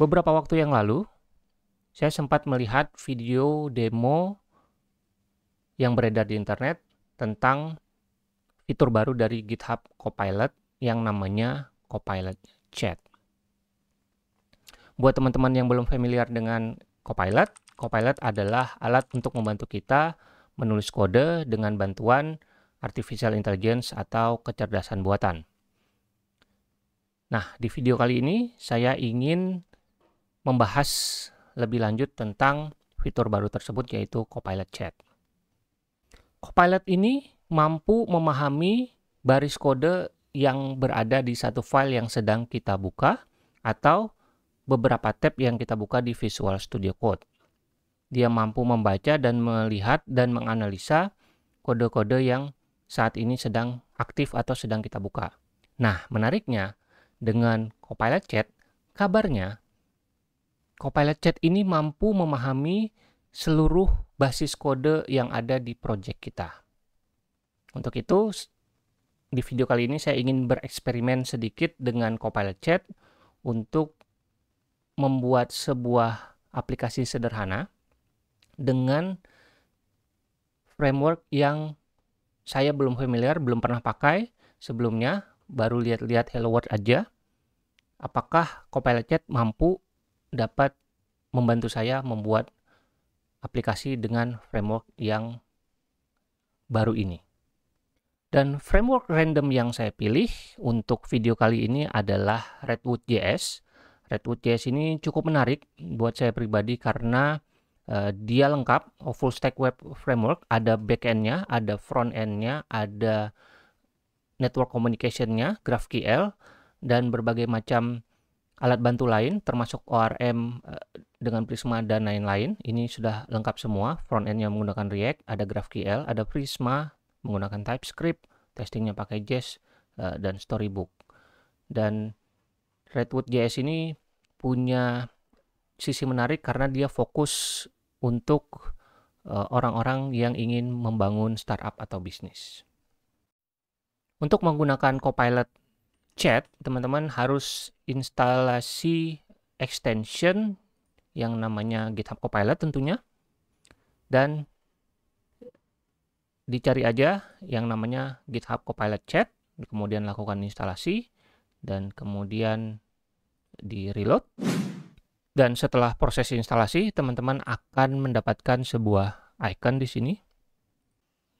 Beberapa waktu yang lalu, saya sempat melihat video demo yang beredar di internet tentang fitur baru dari GitHub Copilot yang namanya Copilot Chat. Buat teman-teman yang belum familiar dengan Copilot, Copilot adalah alat untuk membantu kita menulis kode dengan bantuan artificial intelligence atau kecerdasan buatan. Nah, di video kali ini saya ingin membahas lebih lanjut tentang fitur baru tersebut yaitu Copilot Chat. Copilot ini mampu memahami baris kode yang berada di satu file yang sedang kita buka atau beberapa tab yang kita buka di Visual Studio Code. Dia mampu membaca dan melihat dan menganalisa kode-kode yang saat ini sedang aktif atau sedang kita buka. Nah, menariknya dengan Copilot Chat, kabarnya Copilot Chat ini mampu memahami seluruh basis kode yang ada di project kita. Untuk itu, di video kali ini saya ingin bereksperimen sedikit dengan Copilot Chat untuk membuat sebuah aplikasi sederhana dengan framework yang saya belum familiar, belum pernah pakai sebelumnya, baru lihat-lihat Hello World aja. Apakah Copilot Chat mampu dapat membantu saya membuat aplikasi dengan framework yang baru ini. Dan framework random yang saya pilih untuk video kali ini adalah Redwood Redwood Redwood.js ini cukup menarik buat saya pribadi karena uh, dia lengkap, oh, full stack web framework, ada backend-nya, ada front nya ada network communication communicationnya, GraphQL, dan berbagai macam alat bantu lain termasuk ORM eh, dengan Prisma dan lain-lain. Ini sudah lengkap semua. Front end yang menggunakan React, ada GraphQL, ada Prisma menggunakan TypeScript, testingnya pakai JS eh, dan Storybook. Dan Redwood JS ini punya sisi menarik karena dia fokus untuk eh, orang-orang yang ingin membangun startup atau bisnis. Untuk menggunakan Copilot chat, teman-teman harus instalasi extension yang namanya GitHub Copilot tentunya. Dan dicari aja yang namanya GitHub Copilot Chat, kemudian lakukan instalasi, dan kemudian di reload. Dan setelah proses instalasi, teman-teman akan mendapatkan sebuah icon di sini.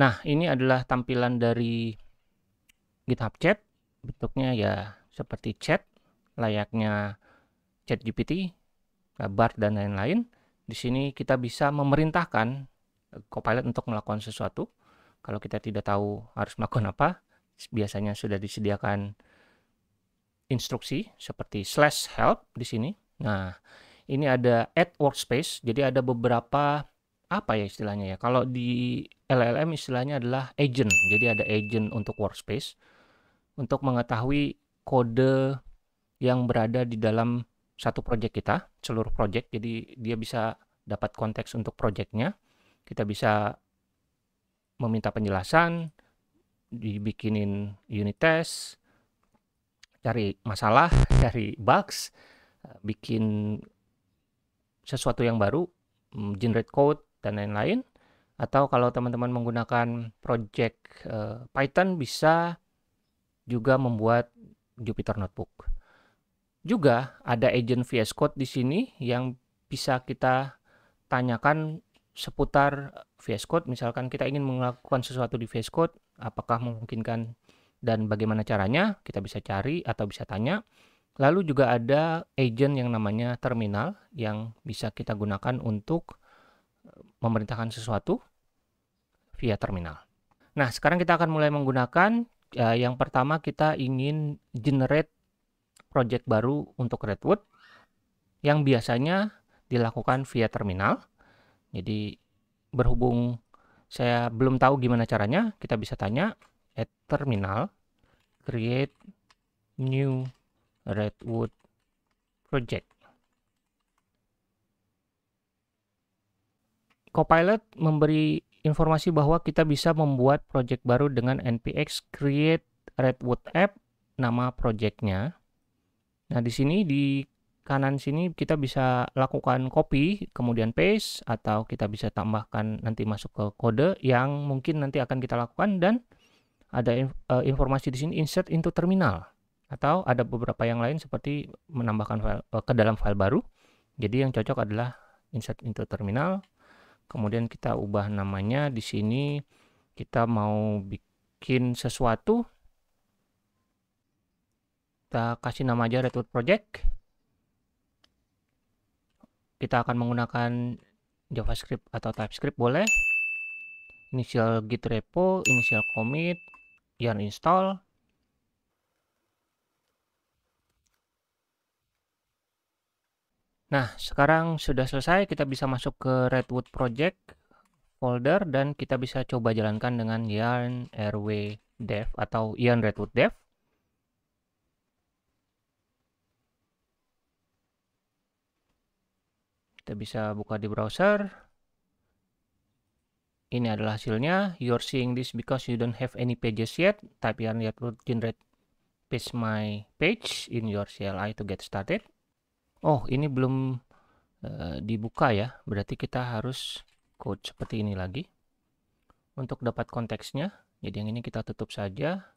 Nah, ini adalah tampilan dari GitHub Chat bentuknya ya seperti chat layaknya chat GPT, kabar eh, dan lain-lain. Di sini kita bisa memerintahkan eh, Copilot untuk melakukan sesuatu. Kalau kita tidak tahu harus melakukan apa, biasanya sudah disediakan instruksi seperti slash help di sini. Nah, ini ada add workspace, jadi ada beberapa apa ya istilahnya ya. Kalau di LLM istilahnya adalah agent, jadi ada agent untuk workspace untuk mengetahui kode yang berada di dalam satu project kita, seluruh project. Jadi dia bisa dapat konteks untuk projectnya. Kita bisa meminta penjelasan, dibikinin unit test, cari masalah, cari bugs, bikin sesuatu yang baru, mm, generate code dan lain-lain. Atau kalau teman-teman menggunakan project uh, Python bisa juga membuat Jupiter Notebook. Juga ada agent VS Code di sini yang bisa kita tanyakan seputar VS Code. Misalkan kita ingin melakukan sesuatu di VS Code, apakah memungkinkan dan bagaimana caranya? Kita bisa cari atau bisa tanya. Lalu juga ada agent yang namanya terminal yang bisa kita gunakan untuk eh, memerintahkan sesuatu via terminal. Nah, sekarang kita akan mulai menggunakan Ya, yang pertama kita ingin generate project baru untuk Redwood yang biasanya dilakukan via terminal. Jadi berhubung saya belum tahu gimana caranya, kita bisa tanya at terminal create new redwood project. Copilot memberi informasi bahwa kita bisa membuat project baru dengan npx create redwood app nama projectnya. Nah, di sini di kanan sini kita bisa lakukan copy, kemudian paste, atau kita bisa tambahkan nanti masuk ke kode yang mungkin nanti akan kita lakukan dan ada eh, informasi di sini insert into terminal atau ada beberapa yang lain seperti menambahkan file, eh, ke dalam file baru. Jadi yang cocok adalah insert into terminal, kemudian kita ubah namanya di sini kita mau bikin sesuatu kita kasih nama aja Redwood Project kita akan menggunakan JavaScript atau TypeScript boleh initial git repo initial commit yarn install Nah, sekarang sudah selesai, kita bisa masuk ke Redwood Project folder dan kita bisa coba jalankan dengan yarn rw dev atau yarn redwood dev. Kita bisa buka di browser. Ini adalah hasilnya. You're seeing this because you don't have any pages yet. Type yarn redwood generate page my page in your CLI to get started. Oh, ini belum uh, dibuka ya. Berarti kita harus code seperti ini lagi. Untuk dapat konteksnya, jadi yang ini kita tutup saja.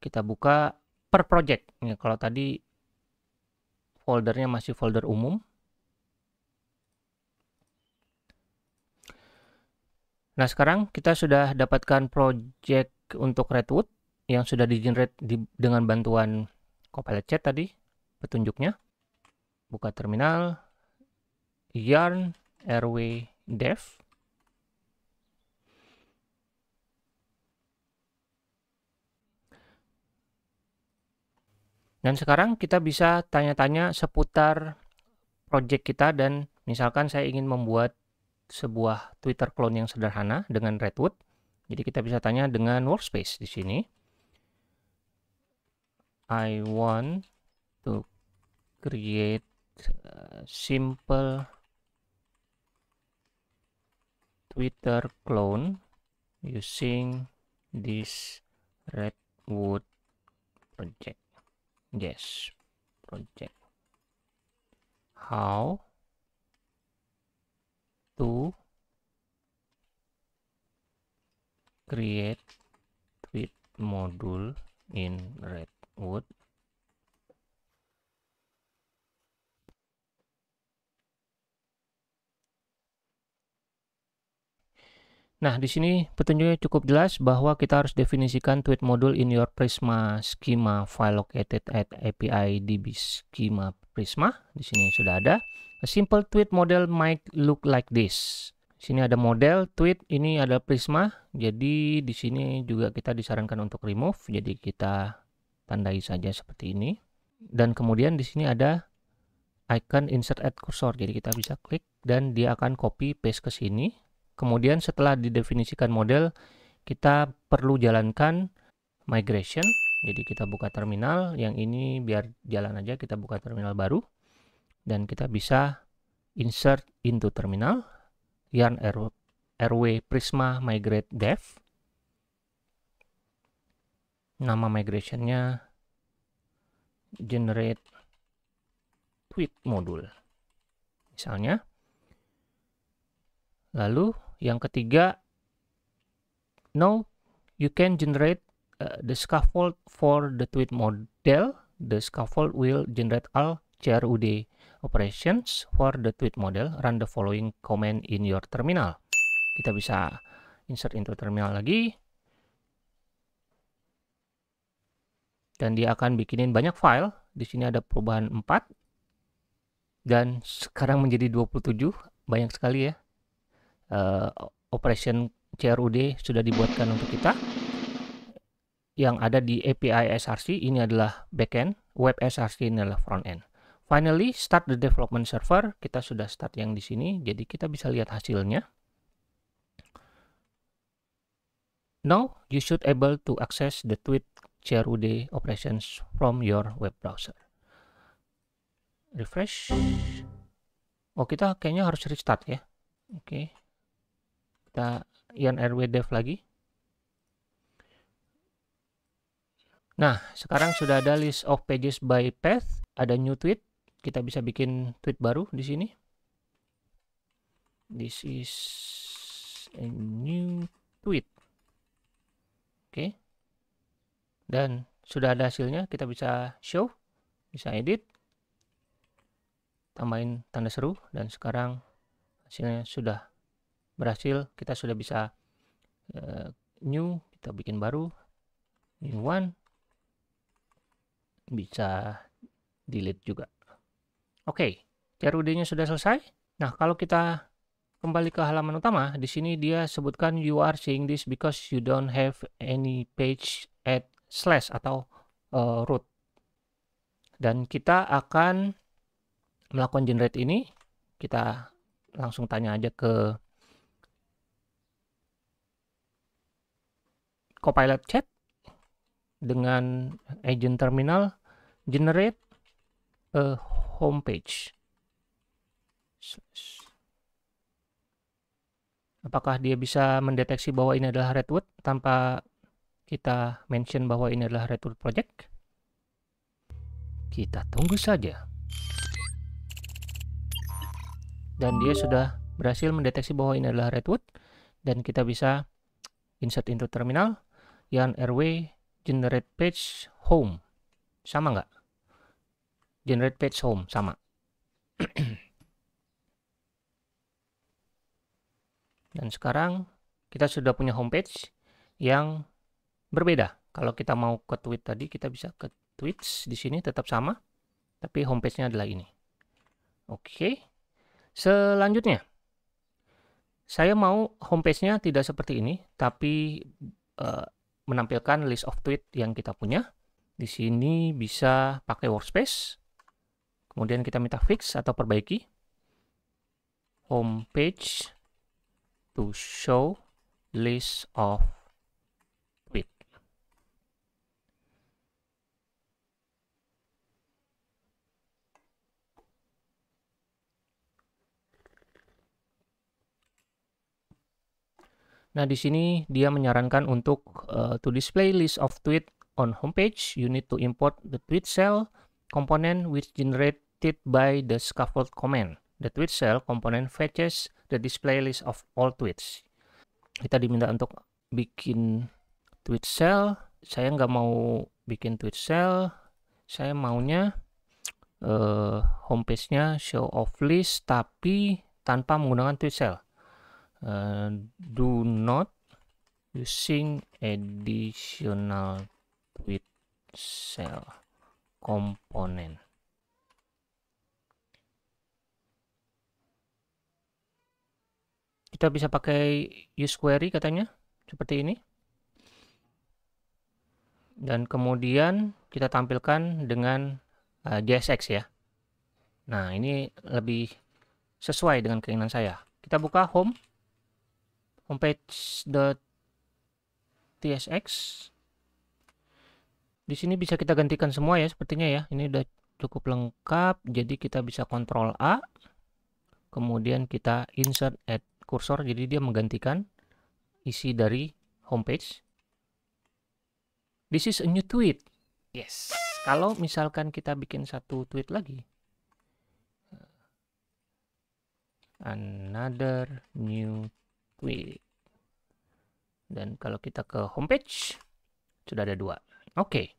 Kita buka per project. Ini kalau tadi foldernya masih folder umum. Nah, sekarang kita sudah dapatkan project untuk Redwood yang sudah di-generate di, dengan bantuan Copilot Chat tadi, petunjuknya buka terminal yarn rw dev dan sekarang kita bisa tanya-tanya seputar project kita dan misalkan saya ingin membuat sebuah Twitter clone yang sederhana dengan Redwood. Jadi kita bisa tanya dengan workspace di sini. I want to create simple Twitter clone using this redwood project yes project how to create tweet module in redwood Nah, di sini petunjuknya cukup jelas bahwa kita harus definisikan tweet module in your Prisma schema file located at API DB schema Prisma. Di sini sudah ada. A simple tweet model might look like this. Di sini ada model tweet, ini ada Prisma. Jadi di sini juga kita disarankan untuk remove. Jadi kita tandai saja seperti ini. Dan kemudian di sini ada icon insert at cursor. Jadi kita bisa klik dan dia akan copy paste ke sini Kemudian setelah didefinisikan model, kita perlu jalankan migration. Jadi kita buka terminal, yang ini biar jalan aja kita buka terminal baru. Dan kita bisa insert into terminal, yarn rw prisma migrate dev. Nama migrationnya generate tweet module. Misalnya, lalu yang ketiga, no, you can generate uh, the scaffold for the tweet model. The scaffold will generate all CRUD operations for the tweet model. Run the following command in your terminal. Kita bisa insert into terminal lagi. Dan dia akan bikinin banyak file. Di sini ada perubahan 4. Dan sekarang menjadi 27. Banyak sekali ya uh, operation CRUD sudah dibuatkan untuk kita yang ada di API SRC ini adalah backend, web SRC ini adalah front end. Finally, start the development server. Kita sudah start yang di sini, jadi kita bisa lihat hasilnya. Now, you should able to access the tweet CRUD operations from your web browser. Refresh. Oh, kita kayaknya harus restart ya. Oke. Okay kita ion rw dev lagi nah sekarang sudah ada list of pages by path ada new tweet kita bisa bikin tweet baru di sini this is a new tweet oke okay. dan sudah ada hasilnya kita bisa show bisa edit tambahin tanda seru dan sekarang hasilnya sudah berhasil kita sudah bisa uh, new kita bikin baru new one bisa delete juga oke okay, CRUD nya sudah selesai nah kalau kita kembali ke halaman utama di sini dia sebutkan you are seeing this because you don't have any page at slash atau uh, root dan kita akan melakukan generate ini kita langsung tanya aja ke Copilot Chat dengan agent terminal generate a homepage. Apakah dia bisa mendeteksi bahwa ini adalah Redwood tanpa kita mention bahwa ini adalah Redwood Project? Kita tunggu saja. Dan dia sudah berhasil mendeteksi bahwa ini adalah Redwood dan kita bisa insert into terminal yang rw generate page home sama nggak generate page home sama dan sekarang kita sudah punya homepage yang berbeda kalau kita mau ke tweet tadi kita bisa ke tweets di sini tetap sama tapi homepage-nya adalah ini oke selanjutnya saya mau homepage-nya tidak seperti ini tapi eh, menampilkan list of tweet yang kita punya. Di sini bisa pakai workspace. Kemudian kita minta fix atau perbaiki. Homepage to show list of Nah, di sini dia menyarankan untuk uh, to display list of tweet on homepage, you need to import the tweet cell component which generated by the scaffold command. The tweet cell component fetches the display list of all tweets. Kita diminta untuk bikin tweet cell. Saya nggak mau bikin tweet cell. Saya maunya uh, homepage-nya show of list tapi tanpa menggunakan tweet cell. Uh, do not using additional tweet cell component kita bisa pakai use query katanya seperti ini dan kemudian kita tampilkan dengan uh, JSX ya nah ini lebih sesuai dengan keinginan saya kita buka home homepage.tsx di sini bisa kita gantikan semua ya sepertinya ya ini udah cukup lengkap jadi kita bisa kontrol A kemudian kita insert at cursor jadi dia menggantikan isi dari homepage this is a new tweet yes kalau misalkan kita bikin satu tweet lagi another new Wih. Dan kalau kita ke homepage, sudah ada dua. Oke.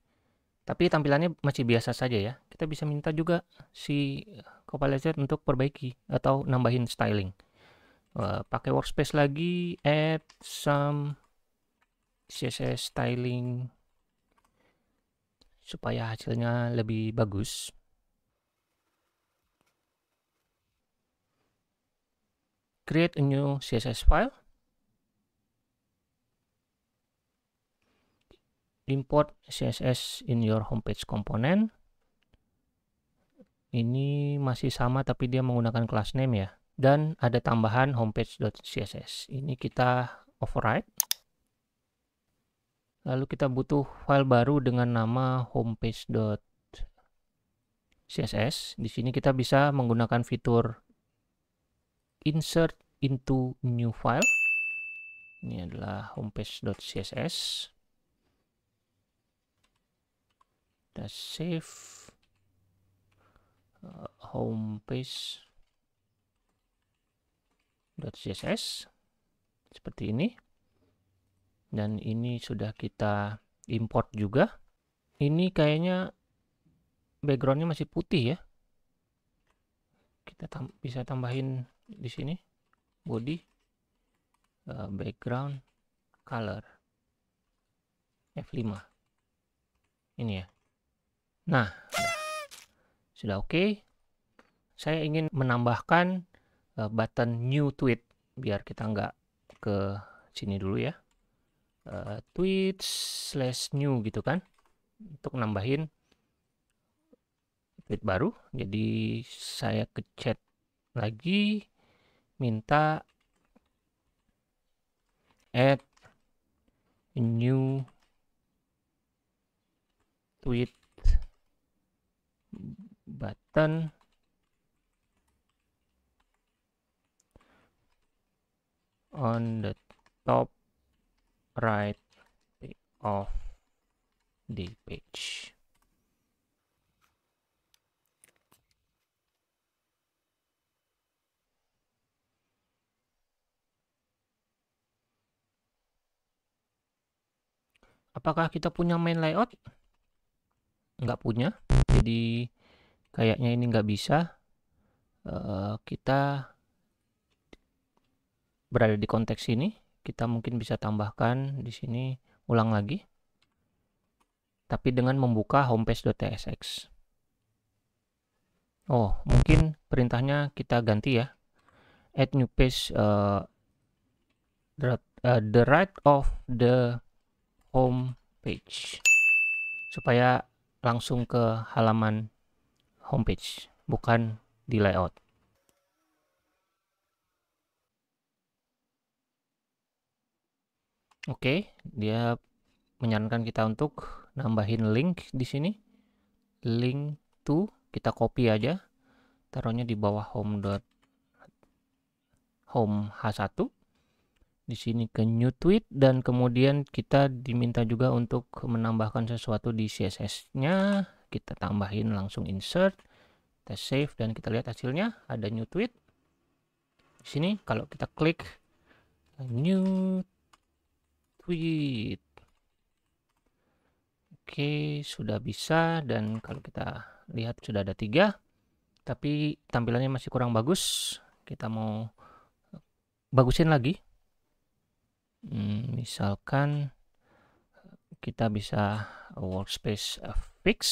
Tapi tampilannya masih biasa saja ya. Kita bisa minta juga si Copilot untuk perbaiki atau nambahin styling. Uh, pakai workspace lagi, add some CSS styling supaya hasilnya lebih bagus. create a new CSS file, import CSS in your homepage component. Ini masih sama tapi dia menggunakan class name ya. Dan ada tambahan homepage.css. Ini kita override. Lalu kita butuh file baru dengan nama homepage.css. Di sini kita bisa menggunakan fitur insert into new file. Ini adalah homepage.css. Kita save uh, homepage.css seperti ini. Dan ini sudah kita import juga. Ini kayaknya backgroundnya masih putih ya. Kita tam bisa tambahin di sini body uh, background color F5 ini ya nah sudah oke okay. saya ingin menambahkan uh, button new tweet biar kita nggak ke sini dulu ya uh, tweet slash new gitu kan untuk nambahin tweet baru jadi saya ke chat lagi minta add new tweet button on the top right of the page apakah kita punya main layout nggak punya jadi kayaknya ini nggak bisa uh, kita berada di konteks ini kita mungkin bisa tambahkan di sini ulang lagi tapi dengan membuka homepage.tsx oh mungkin perintahnya kita ganti ya add new page uh, eh, the, uh, the right of the home page supaya langsung ke halaman homepage bukan di layout Oke, dia menyarankan kita untuk nambahin link di sini. Link to kita copy aja. Taruhnya di bawah home. home H1 di sini ke new tweet dan kemudian kita diminta juga untuk menambahkan sesuatu di CSS-nya. Kita tambahin langsung insert, kita save dan kita lihat hasilnya ada new tweet. Di sini kalau kita klik new tweet. Oke, sudah bisa dan kalau kita lihat sudah ada tiga tapi tampilannya masih kurang bagus. Kita mau bagusin lagi Hmm, misalkan kita bisa workspace eh, fix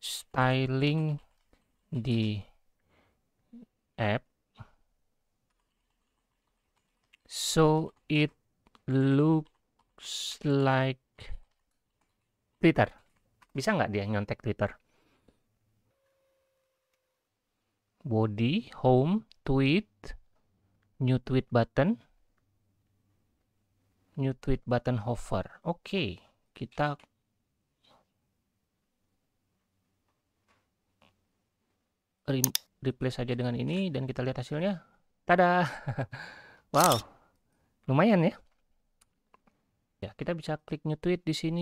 styling di app so it looks like Twitter bisa nggak dia nyontek Twitter body home tweet new tweet button new tweet button hover oke okay. kita re replace saja dengan ini dan kita lihat hasilnya tada wow lumayan ya ya kita bisa klik new tweet di sini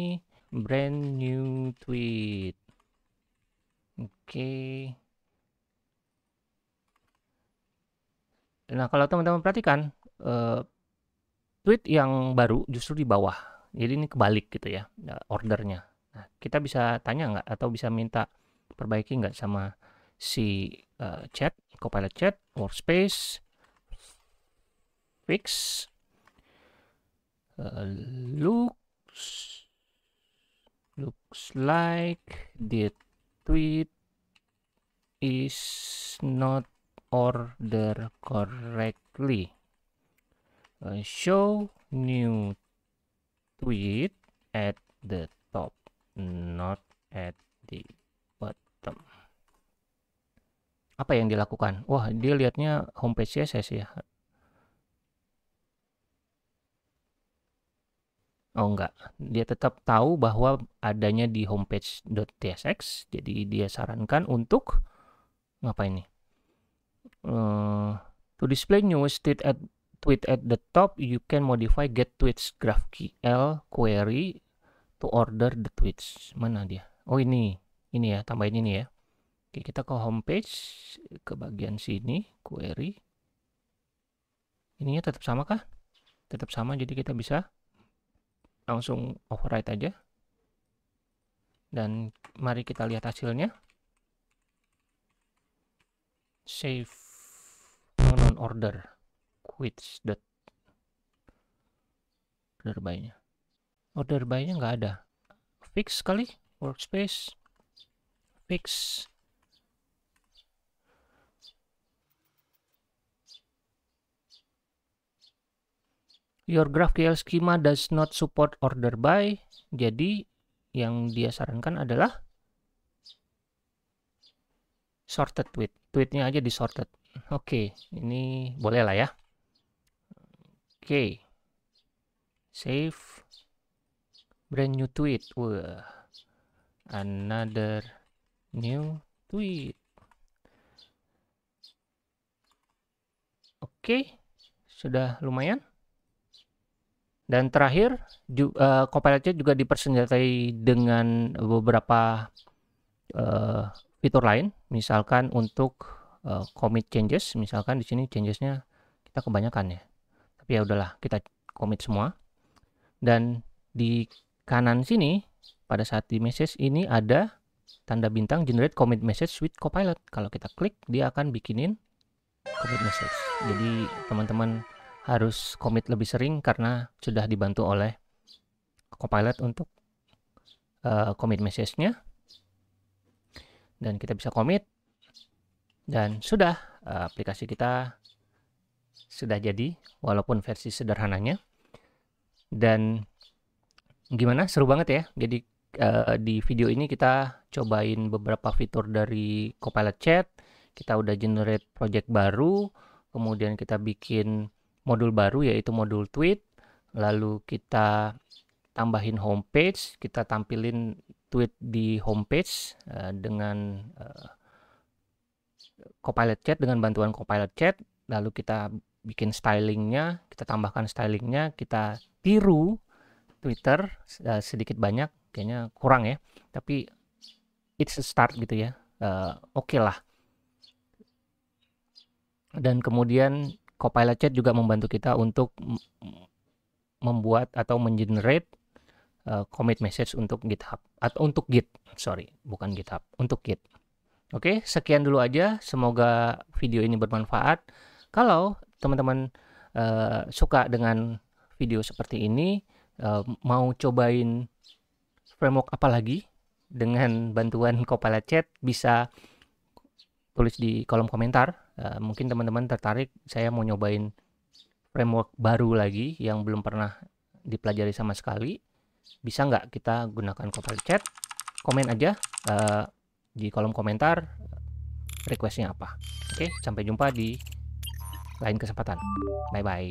brand new tweet oke okay. nah kalau teman-teman perhatikan eh, tweet yang baru justru di bawah jadi ini kebalik gitu ya, ya ordernya nah, kita bisa tanya nggak atau bisa minta perbaiki nggak sama si uh, chat copilot chat workspace fix uh, looks looks like the tweet is not order correctly Uh, show new tweet at the top not at the bottom apa yang dilakukan wah dia lihatnya homepage CSS ya Oh enggak, dia tetap tahu bahwa adanya di homepage.tsx, jadi dia sarankan untuk ngapain nih? Uh, to display new state at tweet at the top, you can modify get tweets GraphQL query to order the tweets. Mana dia? Oh ini, ini ya, tambahin ini ya. Oke, kita ke homepage, ke bagian sini, query. Ininya tetap sama kah? Tetap sama, jadi kita bisa langsung override aja. Dan mari kita lihat hasilnya. Save non-order which dot order by-nya. Order oh, by-nya nggak ada. Fix kali workspace fix Your GraphQL schema does not support order by. Jadi yang dia sarankan adalah sorted tweet. Tweetnya aja di sorted. Oke, okay, ini boleh lah ya okay. save brand new tweet Wah. another new tweet oke okay. sudah lumayan dan terakhir ju uh, Copilotnya juga dipersenjatai dengan beberapa uh, fitur lain misalkan untuk uh, commit changes misalkan di sini changesnya kita kebanyakan ya tapi ya udahlah kita commit semua dan di kanan sini pada saat di message ini ada tanda bintang generate commit message with copilot kalau kita klik dia akan bikinin commit message jadi teman-teman harus commit lebih sering karena sudah dibantu oleh copilot untuk uh, commit message-nya dan kita bisa commit dan sudah eh, aplikasi kita sudah jadi walaupun versi sederhananya dan gimana seru banget ya jadi uh, di video ini kita cobain beberapa fitur dari Copilot Chat kita udah generate project baru kemudian kita bikin modul baru yaitu modul tweet lalu kita tambahin homepage kita tampilin tweet di homepage uh, dengan uh, Copilot Chat dengan bantuan Copilot Chat lalu kita bikin stylingnya kita tambahkan stylingnya kita tiru Twitter uh, sedikit banyak kayaknya kurang ya tapi it's a start gitu ya uh, oke okay lah dan kemudian Copilot Chat juga membantu kita untuk membuat atau mengenerate uh, commit message untuk GitHub atau untuk Git sorry bukan GitHub untuk Git oke sekian dulu aja semoga video ini bermanfaat kalau teman-teman uh, suka dengan video seperti ini, uh, mau cobain framework apa lagi dengan bantuan Copilot Chat bisa tulis di kolom komentar. Uh, mungkin teman-teman tertarik saya mau nyobain framework baru lagi yang belum pernah dipelajari sama sekali. Bisa nggak kita gunakan Copilot Chat? Komen aja uh, di kolom komentar requestnya apa. Oke, sampai jumpa di lain kesempatan. Bye bye.